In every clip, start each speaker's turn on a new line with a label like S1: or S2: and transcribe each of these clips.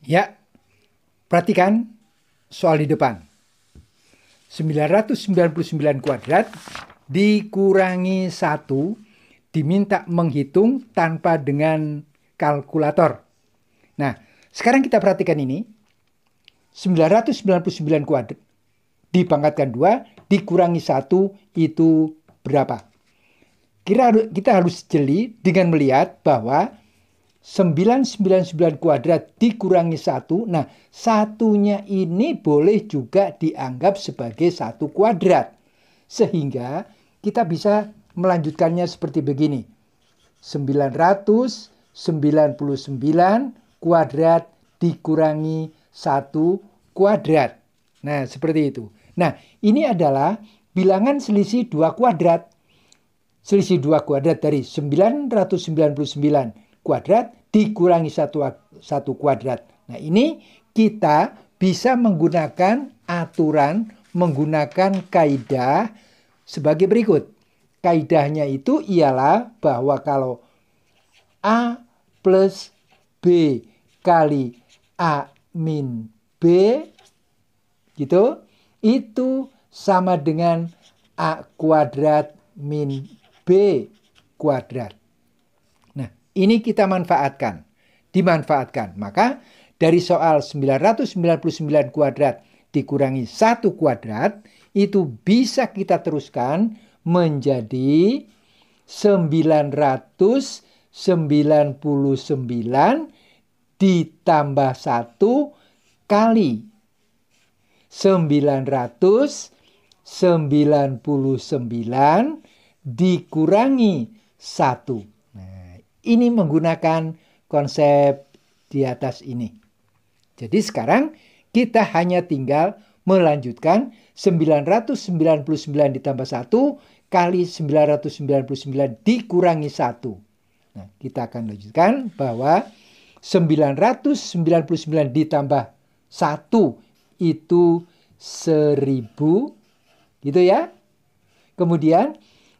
S1: Ya, perhatikan soal di depan. 999 kuadrat dikurangi 1 diminta menghitung tanpa dengan kalkulator. Nah, sekarang kita perhatikan ini. 999 kuadrat dipangkatkan 2 dikurangi 1 itu berapa? Kita harus jeli dengan melihat bahwa 999 kuadrat dikurangi satu. Nah, satunya ini boleh juga dianggap sebagai satu kuadrat. Sehingga kita bisa melanjutkannya seperti begini. 999 kuadrat dikurangi satu kuadrat. Nah, seperti itu. Nah, ini adalah bilangan selisih dua kuadrat. Selisih dua kuadrat dari 999 kuadrat dikurangi satu, satu kuadrat. Nah ini kita bisa menggunakan aturan, menggunakan kaidah sebagai berikut. Kaidahnya itu ialah bahwa kalau A plus B kali A min B gitu itu sama dengan A kuadrat min B kuadrat. Ini kita manfaatkan, dimanfaatkan. Maka dari soal 999 kuadrat dikurangi 1 kuadrat, itu bisa kita teruskan menjadi 999 ditambah 1 kali 999 dikurangi 1 ini menggunakan konsep di atas ini. Jadi sekarang kita hanya tinggal melanjutkan 999 ditambah 1 kali 999 dikurangi 1. Nah, kita akan lanjutkan bahwa 999 ditambah 1 itu 1000 gitu ya. Kemudian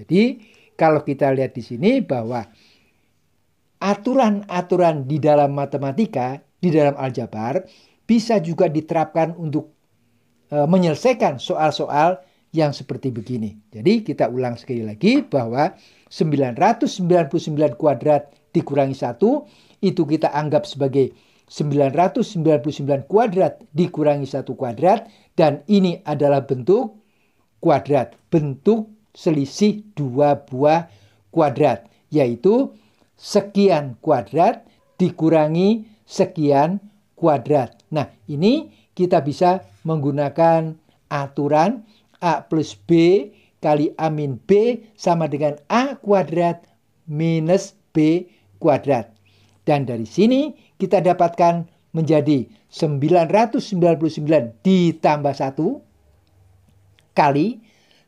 S1: Jadi kalau kita lihat di sini bahwa aturan-aturan di dalam matematika, di dalam aljabar bisa juga diterapkan untuk e, menyelesaikan soal-soal yang seperti begini. Jadi kita ulang sekali lagi bahwa 999 kuadrat dikurangi satu itu kita anggap sebagai 999 kuadrat dikurangi satu kuadrat dan ini adalah bentuk kuadrat, bentuk selisih dua buah kuadrat, yaitu sekian kuadrat dikurangi sekian kuadrat. Nah, ini kita bisa menggunakan aturan A plus B kali A min B sama dengan A kuadrat minus B kuadrat. Dan dari sini kita dapatkan menjadi 999 ditambah 1 kali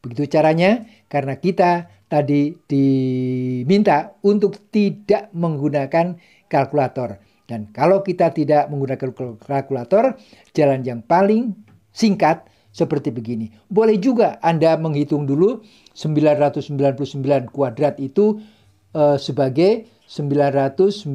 S1: Begitu caranya karena kita tadi diminta untuk tidak menggunakan kalkulator. Dan kalau kita tidak menggunakan kalkulator, jalan yang paling singkat seperti begini. Boleh juga Anda menghitung dulu 999 kuadrat itu uh, sebagai 999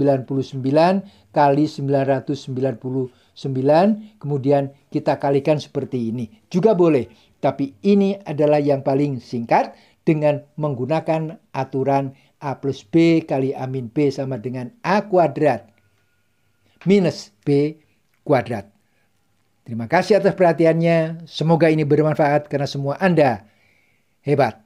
S1: kali 999 9, kemudian kita kalikan seperti ini. Juga boleh, tapi ini adalah yang paling singkat dengan menggunakan aturan A plus B kali A min B sama dengan A kuadrat minus B kuadrat. Terima kasih atas perhatiannya. Semoga ini bermanfaat karena semua Anda hebat.